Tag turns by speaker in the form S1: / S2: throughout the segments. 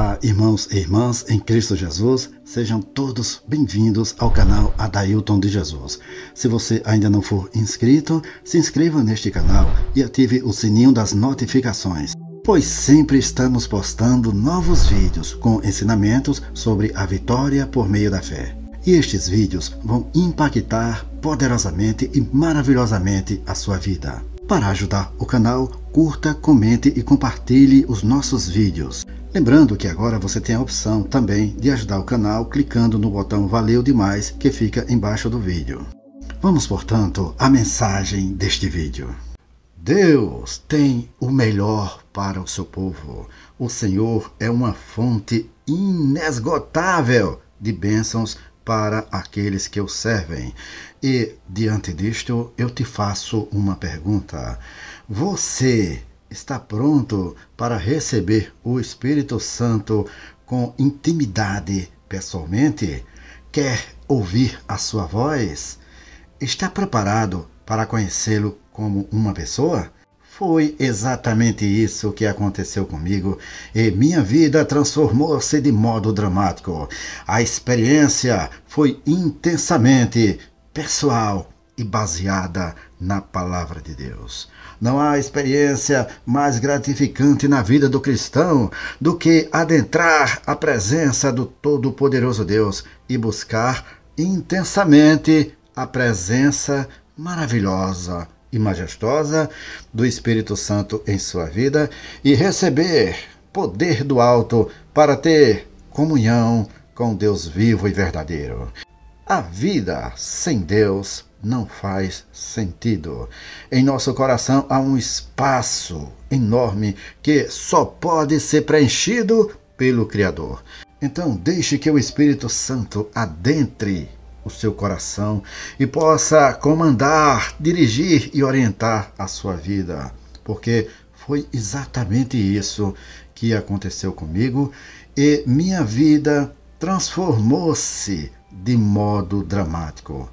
S1: Olá, irmãos e irmãs em Cristo Jesus, sejam todos bem-vindos ao canal Adailton de Jesus. Se você ainda não for inscrito, se inscreva neste canal e ative o sininho das notificações, pois sempre estamos postando novos vídeos com ensinamentos sobre a vitória por meio da fé. E estes vídeos vão impactar poderosamente e maravilhosamente a sua vida. Para ajudar o canal, curta, comente e compartilhe os nossos vídeos. Lembrando que agora você tem a opção também de ajudar o canal clicando no botão Valeu Demais que fica embaixo do vídeo. Vamos, portanto, à mensagem deste vídeo. Deus tem o melhor para o seu povo. O Senhor é uma fonte inesgotável de bênçãos para aqueles que o servem. E, diante disto, eu te faço uma pergunta. Você está pronto para receber o Espírito Santo com intimidade pessoalmente? Quer ouvir a sua voz? Está preparado para conhecê-lo como uma pessoa? Foi exatamente isso que aconteceu comigo e minha vida transformou-se de modo dramático. A experiência foi intensamente pessoal e baseada na palavra de Deus. Não há experiência mais gratificante na vida do cristão do que adentrar a presença do Todo-Poderoso Deus e buscar intensamente a presença maravilhosa e majestosa do Espírito Santo em sua vida e receber poder do alto para ter comunhão com Deus vivo e verdadeiro. A vida sem Deus não faz sentido. Em nosso coração há um espaço enorme que só pode ser preenchido pelo Criador. Então, deixe que o Espírito Santo adentre o seu coração e possa comandar, dirigir e orientar a sua vida, porque foi exatamente isso que aconteceu comigo e minha vida transformou-se de modo dramático.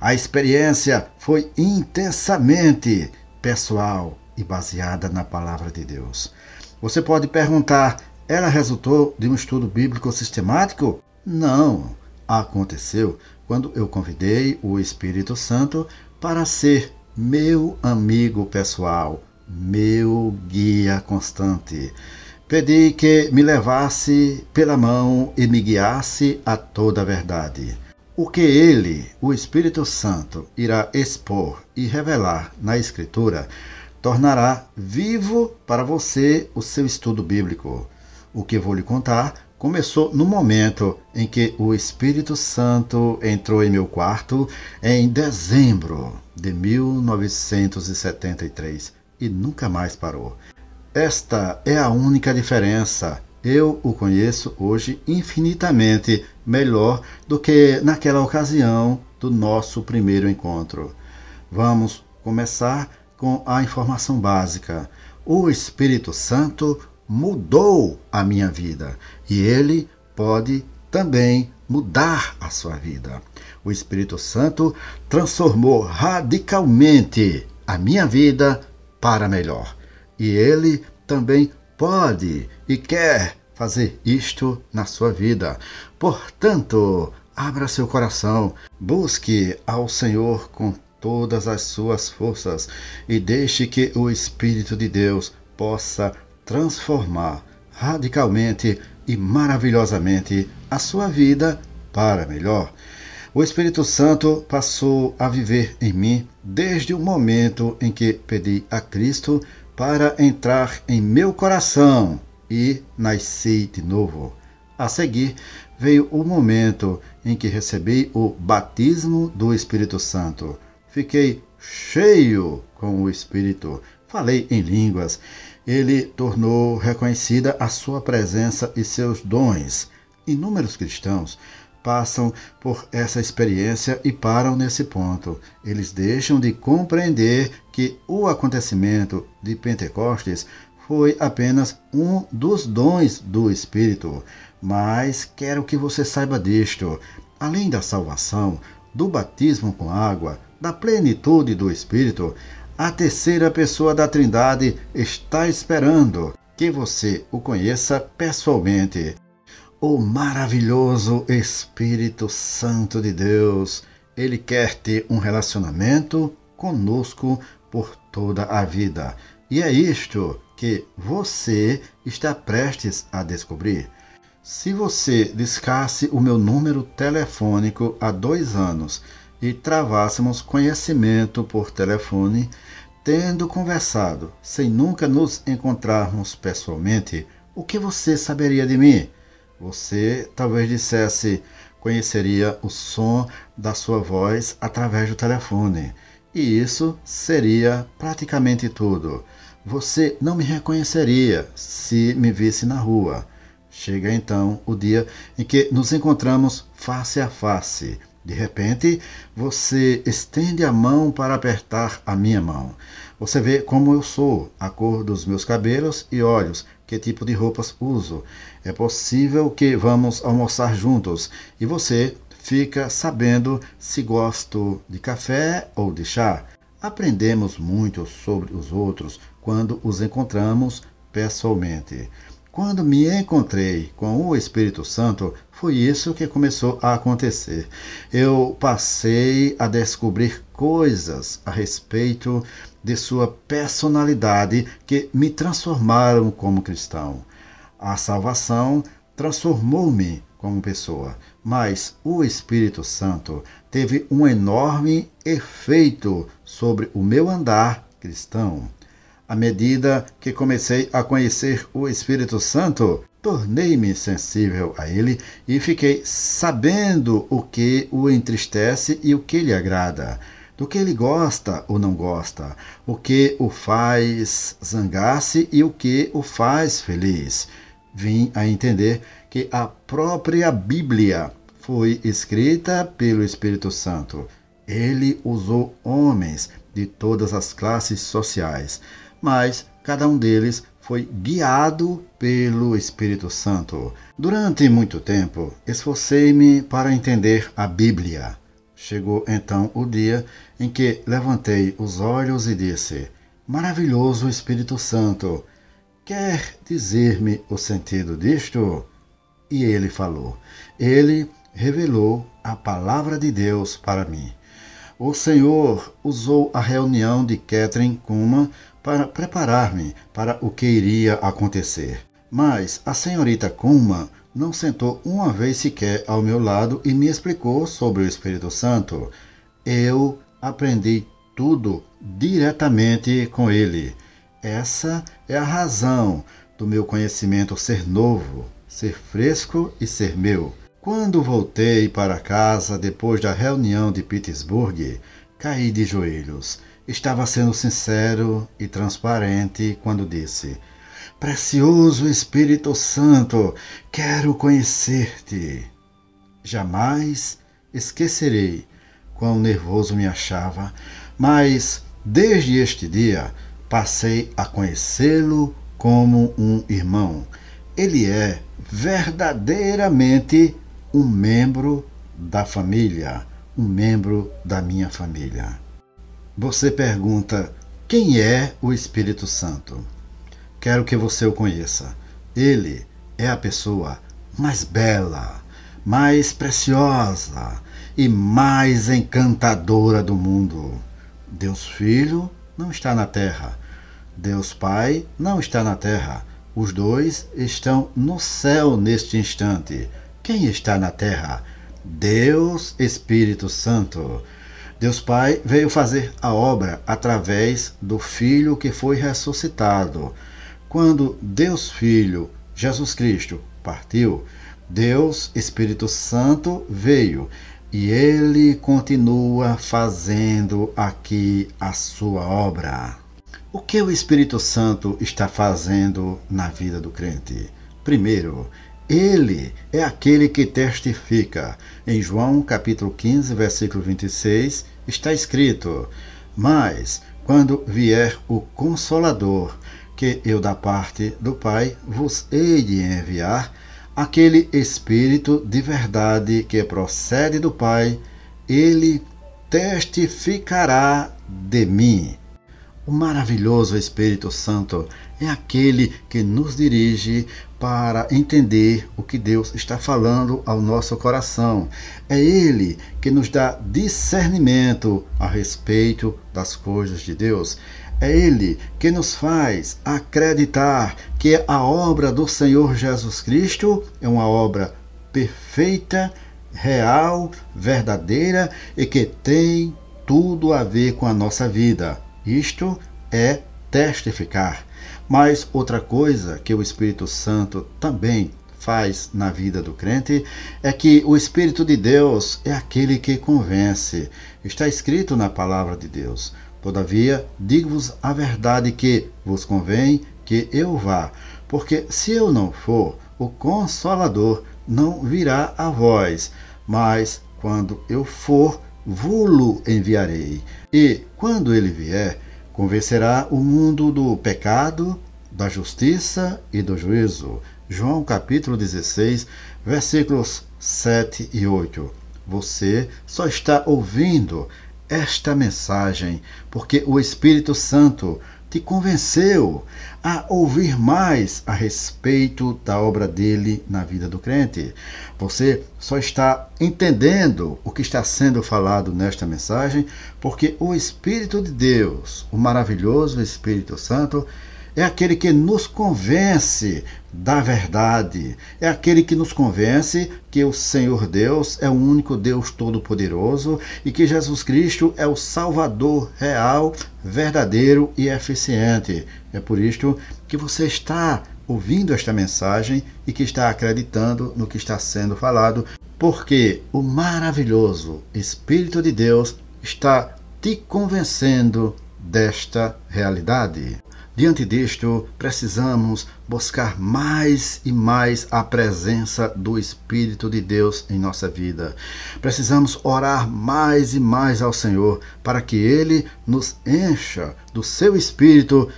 S1: A experiência foi intensamente pessoal e baseada na palavra de Deus. Você pode perguntar: ela resultou de um estudo bíblico sistemático? Não, aconteceu quando eu convidei o Espírito Santo para ser meu amigo pessoal, meu guia constante. Pedi que me levasse pela mão e me guiasse a toda a verdade. O que ele, o Espírito Santo, irá expor e revelar na Escritura tornará vivo para você o seu estudo bíblico. O que vou lhe contar começou no momento em que o Espírito Santo entrou em meu quarto em dezembro de 1973 e nunca mais parou. Esta é a única diferença. Eu o conheço hoje infinitamente melhor do que naquela ocasião do nosso primeiro encontro. Vamos começar com a informação básica. O Espírito Santo mudou a minha vida e ele pode também mudar a sua vida. O Espírito Santo transformou radicalmente a minha vida para melhor e ele também pode e quer fazer isto na sua vida. Portanto, abra seu coração, busque ao Senhor com todas as suas forças e deixe que o Espírito de Deus possa transformar radicalmente e maravilhosamente a sua vida para melhor. O Espírito Santo passou a viver em mim desde o momento em que pedi a Cristo para entrar em meu coração e nasci de novo. A seguir veio o momento em que recebi o batismo do Espírito Santo. Fiquei cheio com o Espírito. Falei em línguas. Ele tornou reconhecida a sua presença e seus dons. Inúmeros cristãos passam por essa experiência e param nesse ponto. Eles deixam de compreender que o acontecimento de Pentecostes foi apenas um dos dons do Espírito. Mas quero que você saiba disto. Além da salvação, do batismo com água, da plenitude do Espírito, a terceira pessoa da Trindade está esperando que você o conheça pessoalmente. O maravilhoso Espírito Santo de Deus, ele quer ter um relacionamento conosco por toda a vida. E é isto que você está prestes a descobrir. Se você discasse o meu número telefônico há dois anos e travássemos conhecimento por telefone, tendo conversado, sem nunca nos encontrarmos pessoalmente, o que você saberia de mim? Você talvez dissesse conheceria o som da sua voz através do telefone. E isso seria praticamente tudo. Você não me reconheceria se me visse na rua. Chega então o dia em que nos encontramos face a face de repente, você estende a mão para apertar a minha mão. Você vê como eu sou, a cor dos meus cabelos e olhos, que tipo de roupas uso. É possível que vamos almoçar juntos e você fica sabendo se gosto de café ou de chá. Aprendemos muito sobre os outros quando os encontramos pessoalmente. Quando me encontrei com o Espírito Santo, foi isso que começou a acontecer. Eu passei a descobrir coisas a respeito de sua personalidade que me transformaram como cristão. A salvação transformou-me como pessoa, mas o Espírito Santo teve um enorme efeito sobre o meu andar cristão. À medida que comecei a conhecer o Espírito Santo, tornei-me sensível a ele e fiquei sabendo o que o entristece e o que lhe agrada, do que ele gosta ou não gosta, o que o faz zangar-se e o que o faz feliz. Vim a entender que a própria Bíblia foi escrita pelo Espírito Santo. Ele usou homens de todas as classes sociais mas cada um deles foi guiado pelo Espírito Santo. Durante muito tempo, esforcei-me para entender a Bíblia. Chegou então o dia em que levantei os olhos e disse: Maravilhoso Espírito Santo, quer dizer-me o sentido disto? E ele falou. Ele revelou a palavra de Deus para mim. O Senhor usou a reunião de Catherine Kuma para preparar-me para o que iria acontecer. Mas a senhorita Kuma não sentou uma vez sequer ao meu lado e me explicou sobre o Espírito Santo. Eu aprendi tudo diretamente com ele. Essa é a razão do meu conhecimento ser novo, ser fresco e ser meu. Quando voltei para casa depois da reunião de Pittsburgh, caí de joelhos estava sendo sincero e transparente quando disse: Precioso Espírito Santo, quero conhecer-te. Jamais esquecerei quão nervoso me achava, mas desde este dia passei a conhecê-lo como um irmão. Ele é verdadeiramente um membro da família, um membro da minha família. Você pergunta: quem é o Espírito Santo? Quero que você o conheça. Ele é a pessoa mais bela, mais preciosa e mais encantadora do mundo. Deus Filho não está na terra. Deus Pai não está na terra. Os dois estão no céu neste instante. Quem está na terra? Deus Espírito Santo. Deus Pai veio fazer a obra através do Filho que foi ressuscitado. Quando Deus Filho, Jesus Cristo, partiu, Deus Espírito Santo veio e ele continua fazendo aqui a sua obra. O que o Espírito Santo está fazendo na vida do crente? Primeiro, ele é aquele que testifica. Em João capítulo 15, versículo 26, está escrito: Mas quando vier o consolador, que eu da parte do Pai vos hei de enviar, aquele espírito de verdade que procede do Pai, ele testificará de mim. O maravilhoso Espírito Santo é aquele que nos dirige para entender o que Deus está falando ao nosso coração. É Ele que nos dá discernimento a respeito das coisas de Deus. É Ele que nos faz acreditar que a obra do Senhor Jesus Cristo é uma obra perfeita, real, verdadeira e que tem tudo a ver com a nossa vida. Isto é testificar. Mas outra coisa que o Espírito Santo também faz na vida do crente é que o Espírito de Deus é aquele que convence. Está escrito na palavra de Deus. Todavia, digo-vos a verdade que vos convém que eu vá, porque se eu não for, o Consolador não virá a vós, mas quando eu for, vô-lo enviarei. E quando ele vier, Convencerá o mundo do pecado, da justiça e do juízo. João capítulo 16, versículos 7 e 8. Você só está ouvindo esta mensagem porque o Espírito Santo te convenceu a ouvir mais a respeito da obra dele na vida do crente. Você só está entendendo o que está sendo falado nesta mensagem porque o Espírito de Deus, o maravilhoso Espírito Santo, é aquele que nos convence da verdade, é aquele que nos convence que o Senhor Deus é o único Deus Todo-Poderoso e que Jesus Cristo é o Salvador real, verdadeiro e eficiente. É por isto que você está ouvindo esta mensagem e que está acreditando no que está sendo falado, porque o maravilhoso Espírito de Deus está te convencendo desta realidade. Diante disto, precisamos buscar mais e mais a presença do Espírito de Deus em nossa vida. Precisamos orar mais e mais ao Senhor para que Ele nos encha do seu Espírito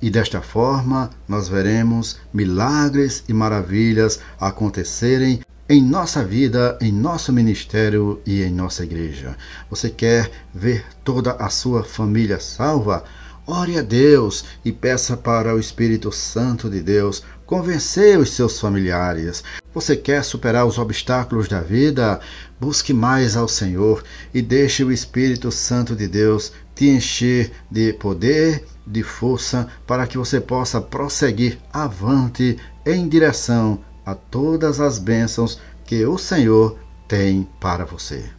S1: e desta forma nós veremos milagres e maravilhas acontecerem em nossa vida, em nosso ministério e em nossa igreja. Você quer ver toda a sua família salva? Ore a Deus e peça para o Espírito Santo de Deus convencer os seus familiares. Você quer superar os obstáculos da vida? Busque mais ao Senhor e deixe o Espírito Santo de Deus te encher de poder, de força, para que você possa prosseguir avante em direção a todas as bênçãos que o Senhor tem para você.